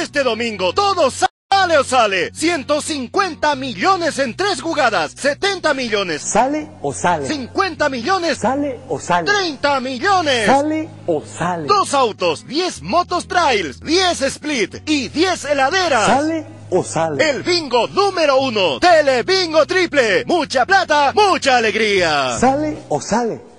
Este domingo todo sale o sale. 150 millones en tres jugadas. 70 millones. Sale o sale. 50 millones. Sale o sale. 30 millones. Sale o sale. Dos autos, 10 motos trails, 10 split y 10 heladeras. Sale o sale. El bingo número uno. Telebingo triple. Mucha plata, mucha alegría. Sale o sale.